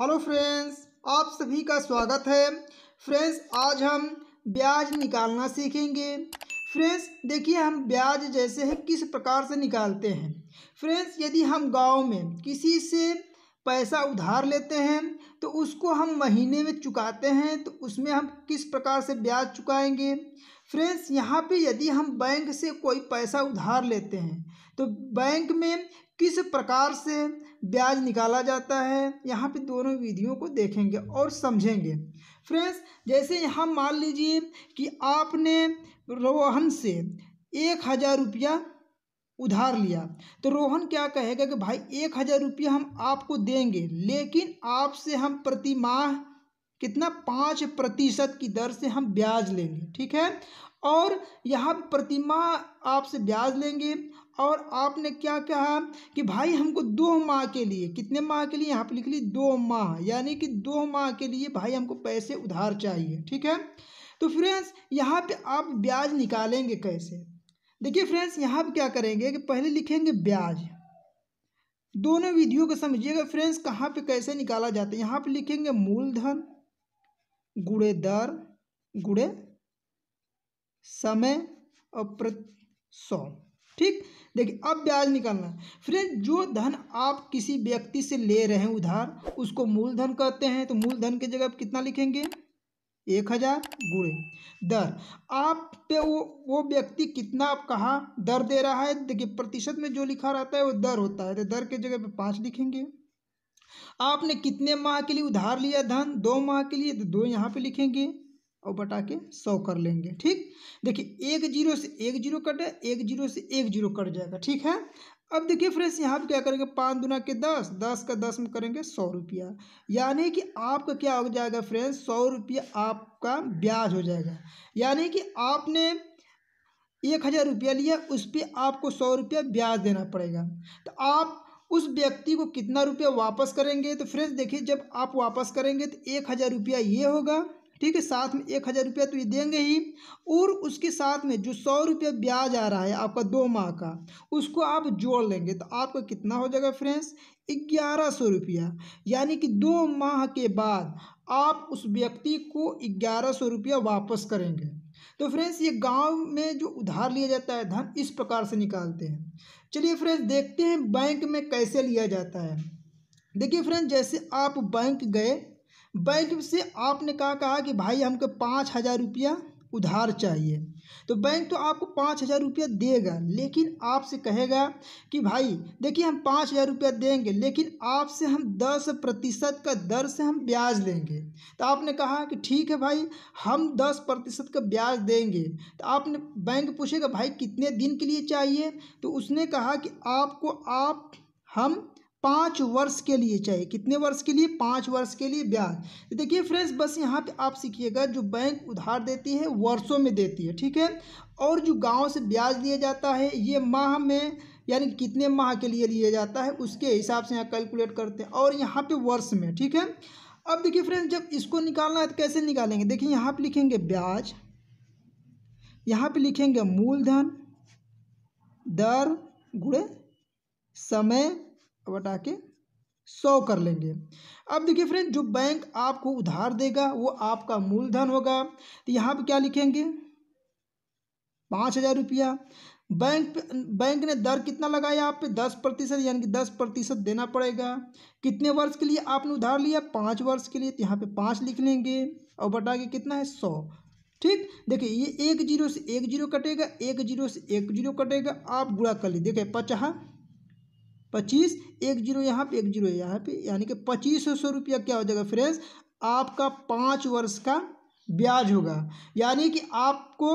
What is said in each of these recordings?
hello friends आप सभी का स्वागत है फ्रेंड्स आज हम ब्याज निकालना सीखेंगे फ्रेंड्स देखिए हम ब्याज जैसे है किस प्रकार से निकालते हैं फ्रेंड्स यदि हम गांव में किसी से पैसा उधार लेते हैं तो उसको हम महीने में चुकाते हैं तो उसमें हम किस प्रकार से ब्याज चुकाएंगे फ्रेंड्स यहाँ पे यदि हम बैंक से कोई पैसा उधार लेते हैं तो बैंक में किस प्रकार से ब्याज निकाला जाता है यहाँ पे दोनों विधियों को देखेंगे और समझेंगे फ्रेंड्स जैसे यहाँ मान लीजिए कि आपने रोहन से एक हज़ार रुपया उधार लिया तो रोहन क्या कहेगा कि भाई एक हज़ार रुपया हम आपको देंगे लेकिन आपसे हम प्रति माह कितना पाँच प्रतिशत की दर से हम ब्याज लेंगे ठीक है और यहाँ प्रतिमा आपसे ब्याज लेंगे और आपने क्या कहा कि भाई हमको दो माह के लिए कितने माह के लिए यहाँ पर लिख ली दो माह यानी कि दो माह के लिए भाई हमको पैसे उधार चाहिए ठीक है तो फ्रेंड्स यहाँ पे आप ब्याज निकालेंगे कैसे देखिए फ्रेंड्स यहाँ पर क्या करेंगे कि पहले लिखेंगे ब्याज दोनों विधियों को समझिएगा फ्रेंड्स कहाँ पे कैसे निकाला जाता है यहाँ पे लिखेंगे मूलधन गुड़े दर गुड़े समय और प्रति सौ ठीक देखिए अब ब्याज निकालना फ्रेंड जो धन आप किसी व्यक्ति से ले रहे हैं उधार उसको मूलधन कहते हैं तो मूलधन की जगह कितना लिखेंगे एक हजार गुड़े दर आप पे वो वो व्यक्ति कितना आप कहा दर दे रहा है देखिए प्रतिशत में जो लिखा रहता है वो दर होता है तो दर के जगह पे पाँच लिखेंगे आपने कितने माह के लिए उधार लिया धन दो माह के लिए तो दो यहाँ पे लिखेंगे और बटा के सौ कर लेंगे ठीक देखिए एक जीरो से एक जीरो कट जाए एक जीरो से एक जीरो कट जाएगा ठीक है अब देखिए फ्रेंड्स यहाँ पे क्या करेंगे पाँच दुना के दस दस का दस में करेंगे सौ रुपया यानी कि आपका क्या हो जाएगा फ्रेंड्स सौ रुपया आपका ब्याज हो जाएगा यानी कि आपने एक हज़ार रुपया लिया उस पर आपको सौ रुपया ब्याज देना पड़ेगा तो आप उस व्यक्ति को कितना रुपया वापस करेंगे तो फ्रेंड्स देखिए जब आप वापस करेंगे तो एक हज़ार रुपया ये होगा ठीक है साथ में एक हज़ार रुपया तो ये देंगे ही और उसके साथ में जो सौ रुपया ब्याज आ रहा है आपका दो माह का उसको आप जोड़ लेंगे तो आपका कितना हो जाएगा फ्रेंड्स ग्यारह सौ रुपया यानी कि दो माह के बाद आप उस व्यक्ति को ग्यारह सौ रुपया वापस करेंगे तो फ्रेंड्स ये गांव में जो उधार लिया जाता है धन इस प्रकार से निकालते हैं चलिए फ्रेंड्स देखते हैं बैंक में कैसे लिया जाता है देखिए फ्रेंड्स जैसे आप बैंक गए बैंक से आपने कहा कहा कि भाई हमको पाँच हज़ार रुपया उधार चाहिए तो बैंक तो आपको पाँच हज़ार रुपया देगा लेकिन आपसे कहेगा कि भाई देखिए हम पाँच हज़ार रुपया देंगे लेकिन आपसे हम दस प्रतिशत का दर से हम ब्याज लेंगे तो आपने कहा कि ठीक है भाई हम दस प्रतिशत का ब्याज देंगे तो आपने बैंक पूछेगा भाई कितने दिन के लिए चाहिए तो उसने कहा कि आपको आप हम पाँच वर्ष के लिए चाहिए कितने वर्ष के लिए पाँच वर्ष के लिए ब्याज देखिए फ्रेंड्स बस यहाँ पे आप सीखिएगा जो बैंक उधार देती है वर्षों में देती है ठीक है और जो गांव से ब्याज लिया जाता है ये माह में यानी कितने माह के लिए लिया जाता है उसके हिसाब से यहाँ कैलकुलेट करते हैं और यहाँ पर वर्ष में ठीक है अब देखिए फ्रेंड्स जब इसको निकालना है तो कैसे निकालेंगे देखिए यहाँ पर लिखेंगे ब्याज यहाँ पर लिखेंगे मूलधन दर गुड़े समय बटा के सौ कर लेंगे अब देखिए फ्रेंड जो बैंक आपको उधार देगा वो आपका मूलधन होगा तो यहाँ पे क्या लिखेंगे पाँच हज़ार रुपया बैंक बैंक ने दर कितना लगाया आप पे दस प्रतिशत यानी कि दस प्रतिशत देना पड़ेगा कितने वर्ष के लिए आपने उधार लिया पाँच वर्ष के लिए तो यहाँ पे पाँच लिख लेंगे और बटा के कितना है सौ ठीक देखिए ये एक जीरो से एक जीरो कटेगा एक जीरो से एक जीरो कटेगा आप गुड़ा कर लीजिए देखिए पचहा पच्चीस एक जीरो यहाँ पे एक जीरो यहाँ पे यानी कि पच्चीस सौ रुपया क्या हो जाएगा फ्रेंड्स आपका पाँच वर्ष का ब्याज होगा यानी कि आपको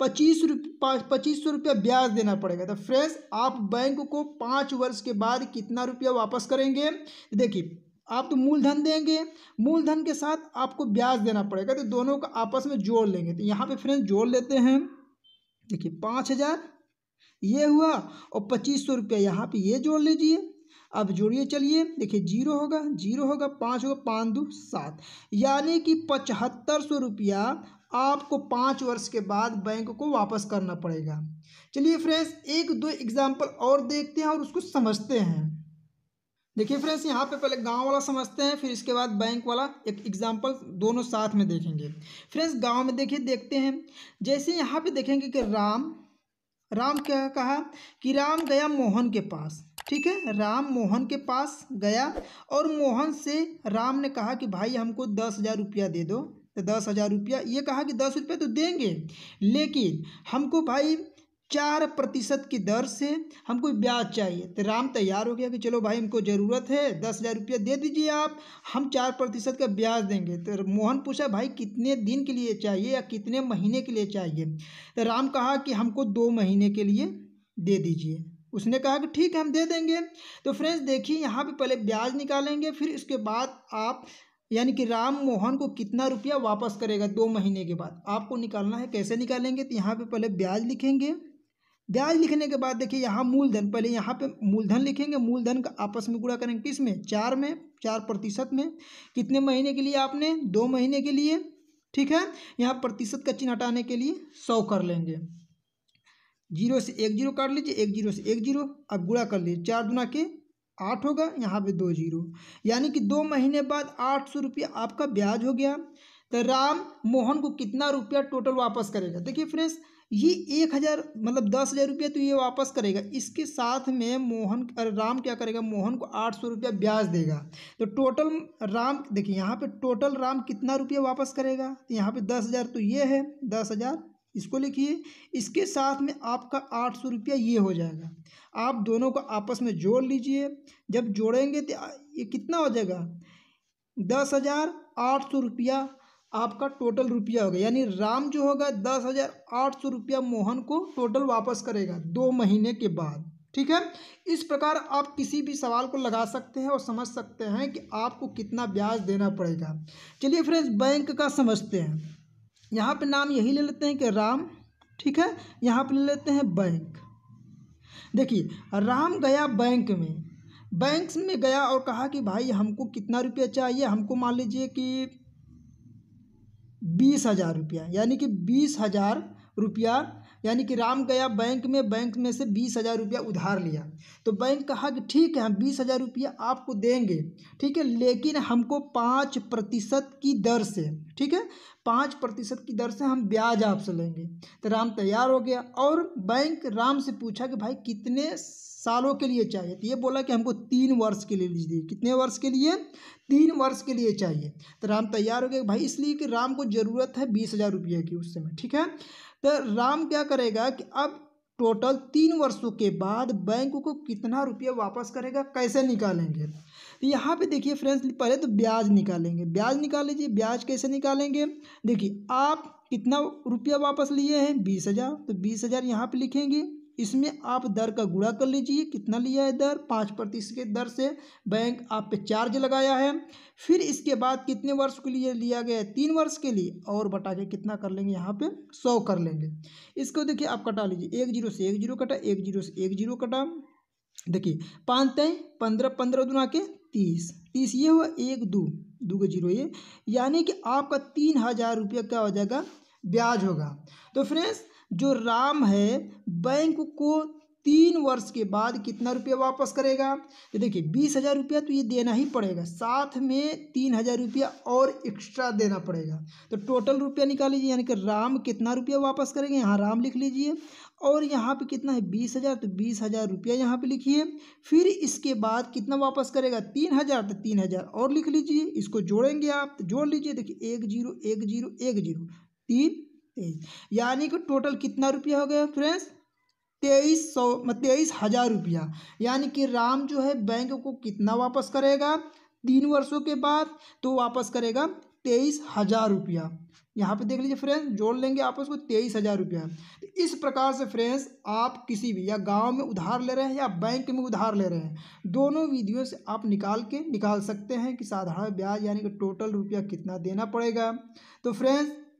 पच्चीस रुपये पच्चीस सौ रुपया ब्याज देना पड़ेगा तो फ्रेंड्स आप बैंक को पाँच वर्ष के बाद कितना रुपया वापस करेंगे देखिए आप तो मूलधन देंगे मूलधन के साथ आपको ब्याज देना पड़ेगा तो दोनों को आपस में जोड़ लेंगे तो यहाँ पे फ्रेंड्स जोड़ लेते हैं देखिए पाँच हज़ार ये हुआ और पच्चीस सौ रुपया यहाँ पर ये जोड़ लीजिए अब जोड़िए चलिए देखिए जीरो होगा जीरो होगा पाँच होगा पाँच दो सात यानी कि पचहत्तर सौ रुपया आपको पाँच वर्ष के बाद बैंक को वापस करना पड़ेगा चलिए फ्रेंड्स एक दो एग्जाम्पल और देखते हैं और उसको समझते हैं देखिए फ्रेंड्स यहाँ पे पहले गांव वाला समझते हैं फिर इसके बाद बैंक वाला एक एग्जाम्पल दोनों साथ में देखेंगे फ्रेंड्स गांव में देखिए देखते हैं जैसे यहाँ पे देखेंगे कि राम राम क्या कहा कि राम गया मोहन के पास ठीक है राम मोहन के पास गया और मोहन से राम ने कहा कि भाई हमको दस हज़ार रुपया दे दो तो दस हज़ार रुपया ये कहा कि दस रुपया तो देंगे लेकिन हमको भाई चार प्रतिशत की दर से हमको ब्याज चाहिए तो राम तैयार हो गया कि चलो भाई हमको ज़रूरत है दस हज़ार रुपया दे दीजिए आप हम चार प्रतिशत का ब्याज देंगे तो मोहन पूछा भाई कितने दिन के लिए चाहिए या कितने महीने के लिए चाहिए तो राम कहा कि हमको दो महीने के लिए दे दीजिए उसने कहा कि ठीक है हम दे देंगे तो फ्रेंड्स देखिए यहाँ पर पहले ब्याज निकालेंगे फिर इसके बाद आप यानी कि राम मोहन को कितना रुपया वापस करेगा दो महीने के बाद आपको निकालना है कैसे निकालेंगे तो यहाँ पे पहले ब्याज लिखेंगे ब्याज लिखने के बाद देखिए यहाँ मूलधन पहले यहाँ पे मूलधन लिखेंगे मूलधन का आपस में गुणा करेंगे किस में चार में चार प्रतिशत में कितने महीने के लिए आपने दो महीने के लिए ठीक है यहाँ प्रतिशत का चिन्ह हटाने के लिए सौ कर लेंगे जीरो से एक जीरो काट लीजिए एक जीरो से एक जीरो अब गुणा कर लीजिए चार दुना के आठ होगा यहाँ पे दो जीरो यानी कि दो महीने बाद आठ सौ रुपये आपका ब्याज हो गया तो राम मोहन को कितना रुपया टोटल वापस करेगा देखिए फ्रेंड्स ये एक हज़ार मतलब दस हज़ार रुपया तो ये वापस करेगा इसके साथ में मोहन राम क्या करेगा मोहन को आठ सौ रुपया ब्याज देगा तो टोटल राम देखिए यहाँ पे टोटल राम कितना रुपया वापस करेगा तो यहाँ पे दस हज़ार तो ये है दस हज़ार इसको लिखिए इसके साथ में आपका आठ सौ रुपया ये हो जाएगा आप दोनों को आपस में जोड़ लीजिए जब जोड़ेंगे तो ये कितना हो जाएगा दस हज़ार आठ सौ रुपया आपका टोटल रुपया होगा यानी राम जो होगा दस हज़ार आठ सौ रुपया मोहन को टोटल वापस करेगा दो महीने के बाद ठीक है इस प्रकार आप किसी भी सवाल को लगा सकते हैं और समझ सकते हैं कि आपको कितना ब्याज देना पड़ेगा चलिए फ्रेंड्स बैंक का समझते हैं यहाँ पे नाम यही ले लेते हैं कि राम ठीक है यहाँ पर ले लेते हैं बैंक देखिए राम गया बैंक में बैंक में गया और कहा कि भाई हमको कितना रुपया चाहिए हमको मान लीजिए कि बीस हज़ार रुपया यानी कि बीस हज़ार रुपया यानी कि राम गया बैंक में बैंक में से बीस हज़ार रुपया उधार लिया तो बैंक कहा कि ठीक है हम बीस हज़ार रुपया आपको देंगे ठीक है लेकिन हमको पाँच प्रतिशत की दर से ठीक है पाँच प्रतिशत की दर से हम ब्याज आपसे लेंगे तो राम तैयार हो गया और बैंक राम से पूछा कि भाई कितने सालों के लिए चाहिए तो ये बोला कि हमको तीन वर्ष के लिए लीजिए कितने वर्ष के लिए तीन वर्ष के लिए चाहिए तो राम तैयार हो गया भाई इसलिए कि राम को ज़रूरत है बीस हज़ार रुपये की उस समय ठीक है तो राम क्या करेगा कि अब टोटल तीन वर्षों के बाद बैंक को कितना रुपया वापस करेगा कैसे निकालेंगे तो यहाँ पे देखिए फ्रेंड्स पहले तो ब्याज निकालेंगे ब्याज निकाल लीजिए ब्याज कैसे निकालेंगे देखिए आप कितना रुपया वापस लिए हैं बीस हज़ार तो बीस हज़ार यहाँ पर लिखेंगे इसमें आप दर का गुणा कर लीजिए कितना लिया है दर पाँच प्रतिशत के दर से बैंक आप पे चार्ज लगाया है फिर इसके बाद कितने वर्ष के लिए लिया गया है तीन वर्ष के लिए और बटा के कितना कर लेंगे यहाँ पे सौ कर लेंगे इसको देखिए आप कटा लीजिए एक जीरो से एक जीरो कटा एक जीरो से एक जीरो कटा देखिए पाँच तय पंद्रह पंद्रह दुना के तीस तीस ये हुआ एक दो दो के जीरो ये यानी कि आपका तीन हज़ार रुपये क्या हो जाएगा ब्याज होगा तो फ्रेंड्स जो राम है बैंक को तीन वर्ष के बाद कितना रुपया वापस करेगा तो देखिए बीस हज़ार रुपया तो ये देना ही पड़ेगा साथ में तीन हज़ार रुपया और एक्स्ट्रा देना पड़ेगा तो टोटल रुपया निकाल लीजिए यानी कि राम कितना रुपया वापस करेंगे यहाँ राम लिख लीजिए और यहाँ पे कितना है बीस हज़ार तो बीस हज़ार रुपया यहाँ पर लिखिए फिर इसके बाद कितना वापस करेगा तीन हज़ार तो तीन हज़ार और लिख लीजिए इसको जोड़ेंगे आप तो जोड़ लीजिए देखिए एक जीरो एक जीरो एक जीरो तीन तेईस यानी कि टोटल कितना रुपया हो गया फ्रेंड्स तेईस सौ तेईस हज़ार रुपया यानी कि राम जो है बैंक को कितना वापस करेगा तीन वर्षों के बाद तो वापस करेगा तेईस हज़ार रुपया यहाँ पे देख लीजिए फ्रेंड्स जोड़ लेंगे आपस को तेईस हज़ार रुपया तो इस प्रकार से फ्रेंड्स आप किसी भी या गांव में उधार ले रहे हैं या बैंक में उधार ले रहे हैं दोनों विधियों से आप निकाल के निकाल सकते हैं कि साधारण ब्याज यानी कि टोटल रुपया कितना देना पड़ेगा तो फ्रेंड्स